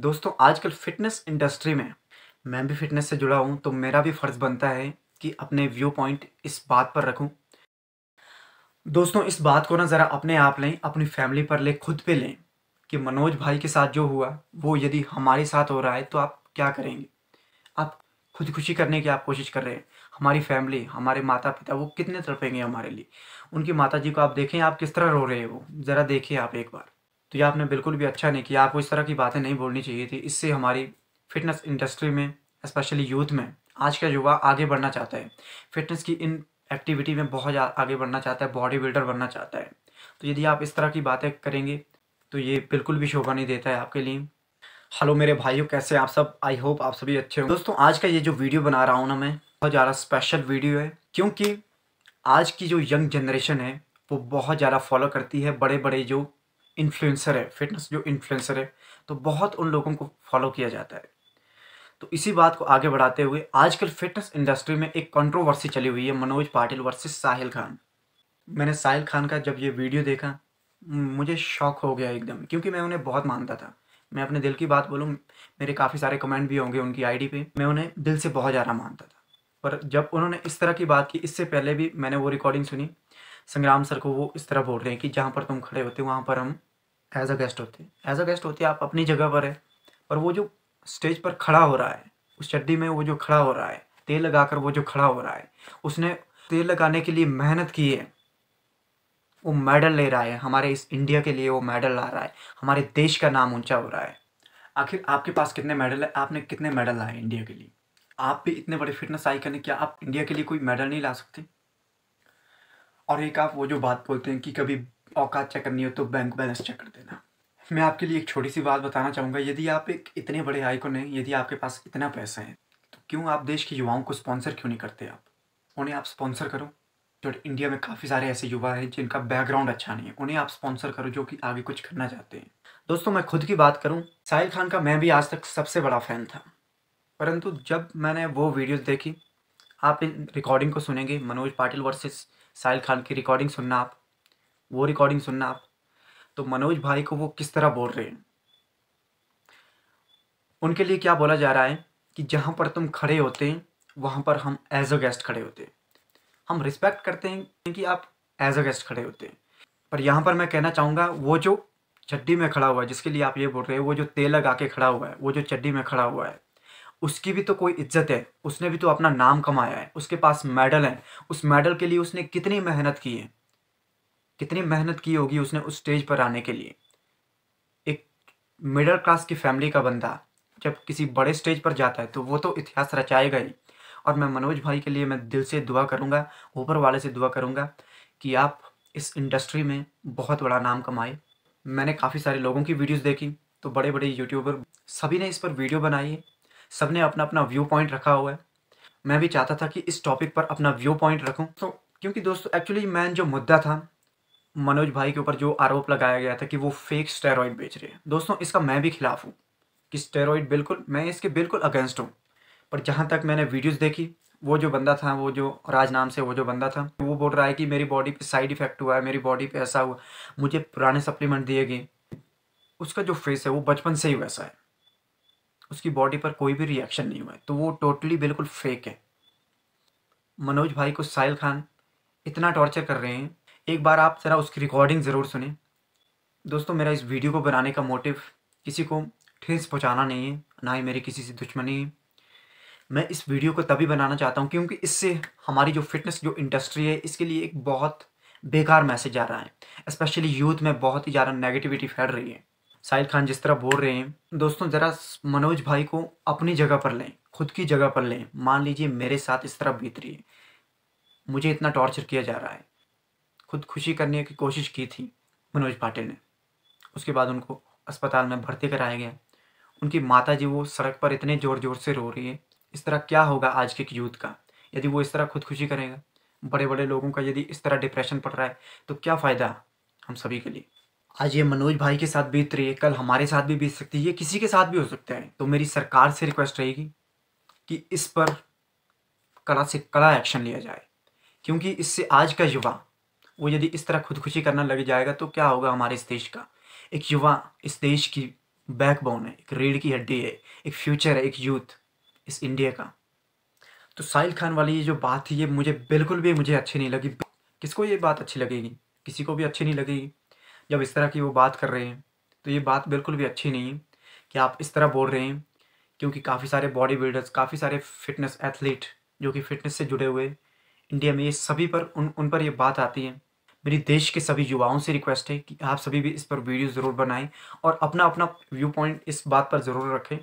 दोस्तों आजकल fitness industry में मैं भी फिटनेस से जुड़ा हूँ तो मेरा भी फ़र्ज़ बनता है कि अपने व्यू पॉइंट इस बात पर रखूँ दोस्तों इस बात को ना ज़रा अपने आप लें अपनी फैमिली पर लें खुद पे लें कि मनोज भाई के साथ जो हुआ वो यदि हमारे साथ हो रहा है तो आप क्या करेंगे आप खुदकुशी करने की आप कोशिश कर रहे हैं हमारी फैमिली हमारे माता पिता वो कितने तड़पेंगे हमारे लिए उनकी माता जी को आप देखें आप किस तरह रो रहे हो ज़रा देखिए आप एक बार तो ये आपने बिल्कुल भी अच्छा नहीं किया आपको इस तरह की बातें नहीं बोलनी चाहिए थी इससे हमारी फिटनेस इंडस्ट्री में स्पेशली यूथ में आज का युवा आगे बढ़ना चाहता है फिटनेस की इन एक्टिविटी में बहुत आगे बढ़ना चाहता है बॉडी बिल्डर बनना चाहता है तो यदि आप इस तरह की बातें करेंगे तो ये बिल्कुल भी शोभा नहीं देता है आपके लिए हेलो मेरे भाइयों कैसे आप सब आई होप आप सभी अच्छे हो दोस्तों आज का ये जो वीडियो बना रहा हूँ ना मैं बहुत ज़्यादा स्पेशल वीडियो है क्योंकि आज की जो यंग जनरेशन है वो बहुत ज़्यादा फॉलो करती है बड़े बड़े जो इन्फ्लुएंसर है फिटनेस जो इन्फ्लुएंसर है तो बहुत उन लोगों को फॉलो किया जाता है तो इसी बात को आगे बढ़ाते हुए आजकल फिटनेस इंडस्ट्री में एक कंट्रोवर्सी चली हुई है मनोज पाटिल वर्सेस साहिल खान मैंने साहिल खान का जब ये वीडियो देखा मुझे शौक हो गया एकदम क्योंकि मैं उन्हें बहुत मानता था मैं अपने दिल की बात बोलूँ मेरे काफ़ी सारे कमेंट भी होंगे उनकी आई डी मैं उन्हें दिल से बहुत ज़्यादा मानता था पर जब उन्होंने इस तरह की बात की इससे पहले भी मैंने वो रिकॉर्डिंग सुनी संग्राम सर को वो इस तरह बोल रहे हैं कि जहाँ पर तुम खड़े होते हो वहाँ पर हम एज अ गेस्ट होते हैं एज अ गेस्ट होते आप अपनी जगह पर है पर वो जो स्टेज पर खड़ा हो रहा है उस चड्डी में वो जो खड़ा हो रहा है तेल लगाकर वो जो खड़ा हो रहा है उसने तेल लगाने के लिए मेहनत की है वो मेडल ले रहा है हमारे इस इंडिया के लिए वो मेडल ला रहा है हमारे देश का नाम ऊंचा हो रहा है आखिर आपके पास कितने मेडल है आपने कितने मेडल लाए इंडिया के लिए आप भी इतने बड़े फिटनेस आई करने क्या आप इंडिया के लिए कोई मेडल नहीं ला सकते और एक आप वो जो बात बोलते हैं कि कभी औकात चेक करनी हो तो बैंक बैलेंस चेक कर देना मैं आपके लिए एक छोटी सी बात बताना चाहूँगा यदि आप एक इतने बड़े आइकन हैं यदि आपके पास इतना पैसा है तो क्यों आप देश के युवाओं को स्पॉन्सर क्यों नहीं करते आप उन्हें आप स्पॉन्सर करो जो इंडिया में काफ़ी सारे ऐसे युवा हैं जिनका बैकग्राउंड अच्छा नहीं है उन्हें आप स्पॉन्सर करो जो कि आगे कुछ करना चाहते हैं दोस्तों मैं खुद की बात करूं साहिल खान का मैं भी आज तक सबसे बड़ा फ़ैन था परंतु जब मैंने वो वीडियोस देखी आप इन रिकॉर्डिंग को सुनेंगे मनोज पाटिल वर्सेस साहिल खान की रिकॉर्डिंग सुनना आप वो रिकॉर्डिंग सुनना आप तो मनोज भाई को वो किस तरह बोल रहे हैं उनके लिए क्या बोला जा रहा है कि जहाँ पर तुम खड़े होते हैं वहाँ पर हम एज अ गेस्ट खड़े होते हैं हम रिस्पेक्ट करते हैं कि आप एज अ गेस्ट खड़े होते हैं पर यहाँ पर मैं कहना चाहूँगा वो जो चड्डी में खड़ा हुआ है जिसके लिए आप ये बोल रहे हैं वो जो तेल लगा के खड़ा हुआ है वो जो चड्डी में खड़ा हुआ है उसकी भी तो कोई इज्जत है उसने भी तो अपना नाम कमाया है उसके पास मेडल है उस मेडल के लिए उसने कितनी मेहनत की है कितनी मेहनत की होगी उसने उस स्टेज पर आने के लिए एक मिडिल क्लास की फैमिली का बंदा जब किसी बड़े स्टेज पर जाता है तो वो तो इतिहास रचाएगा ही और मैं मनोज भाई के लिए मैं दिल से दुआ करूँगा ऊपर वाले से दुआ करूँगा कि आप इस इंडस्ट्री में बहुत बड़ा नाम कमाए मैंने काफ़ी सारे लोगों की वीडियोस देखी तो बड़े बड़े यूट्यूबर सभी ने इस पर वीडियो बनाई सबने अपना अपना व्यू पॉइंट रखा हुआ है मैं भी चाहता था कि इस टॉपिक पर अपना व्यू पॉइंट रखूँ तो क्योंकि दोस्तों एक्चुअली मैन जो मुद्दा था मनोज भाई के ऊपर जो आरोप लगाया गया था कि वो फेक स्टेरॉइड बेच रहे हैं दोस्तों इसका मैं भी खिलाफ हूँ कि स्टेरॉइड बिल्कुल मैं इसके बिल्कुल अगेंस्ट हूँ पर जहाँ तक मैंने वीडियोस देखी वो जो बंदा था वो जो राज नाम से वो जो बंदा था वो बोल रहा है कि मेरी बॉडी पे साइड इफ़ेक्ट हुआ है मेरी बॉडी पे ऐसा हुआ मुझे पुराने सप्लीमेंट दिए गए उसका जो फेस है वो बचपन से ही वैसा है उसकी बॉडी पर कोई भी रिएक्शन नहीं हुआ है तो वो टोटली बिल्कुल फेक है मनोज भाई को साहिल खान इतना टॉर्चर कर रहे हैं एक बार आप ज़रा उसकी रिकॉर्डिंग ज़रूर सुने दोस्तों मेरा इस वीडियो को बनाने का मोटिव किसी को ठेस पहुँचाना नहीं है ना ही मेरी किसी से दुश्मनी है मैं इस वीडियो को तभी बनाना चाहता हूँ क्योंकि इससे हमारी जो फिटनेस जो इंडस्ट्री है इसके लिए एक बहुत बेकार मैसेज आ रहा है स्पेशली यूथ में बहुत ही ज़्यादा नेगेटिविटी फैल रही है साहिल खान जिस तरह बोल रहे हैं दोस्तों ज़रा मनोज भाई को अपनी जगह पर लें खुद की जगह पर लें मान लीजिए मेरे साथ इस तरह बीत रही है मुझे इतना टॉर्चर किया जा रहा है खुद खुशी करने की कोशिश की थी मनोज पाटिल ने उसके बाद उनको अस्पताल में भर्ती कराया गया उनकी माता जी वो सड़क पर इतने ज़ोर ज़ोर से रो रही है इस तरह क्या होगा आज के यूथ का यदि वो इस तरह खुदकुशी करेगा बड़े बड़े लोगों का यदि इस तरह डिप्रेशन पड़ रहा है तो क्या फ़ायदा हम सभी के लिए आज ये मनोज भाई के साथ बीत रही है कल हमारे साथ भी बीत सकती है ये किसी के साथ भी हो सकता है तो मेरी सरकार से रिक्वेस्ट रहेगी कि इस पर कड़ा से कड़ा एक्शन लिया जाए क्योंकि इससे आज का युवा वो यदि इस तरह खुदकुशी करना लग जाएगा तो क्या होगा हमारे इस देश का एक युवा इस देश की बैकबोन है एक रीढ़ की हड्डी है एक फ्यूचर है एक यूथ इस इंडिया का तो साहिल खान वाली ये जो बात थी ये मुझे बिल्कुल भी मुझे अच्छी नहीं लगी किसको ये बात अच्छी लगेगी किसी को भी अच्छी नहीं लगेगी जब इस तरह की वो बात कर रहे हैं तो ये बात बिल्कुल भी अच्छी नहीं है कि आप इस तरह बोल रहे हैं क्योंकि काफ़ी सारे बॉडी बिल्डर्स काफ़ी सारे फिटनेस एथलीट जो कि फिटनेस से जुड़े हुए इंडिया में ये सभी पर उन उन पर ये बात आती है मेरी देश के सभी युवाओं से रिक्वेस्ट है कि आप सभी भी इस पर वीडियो ज़रूर बनाएं और अपना अपना व्यू पॉइंट इस बात पर ज़रूर रखें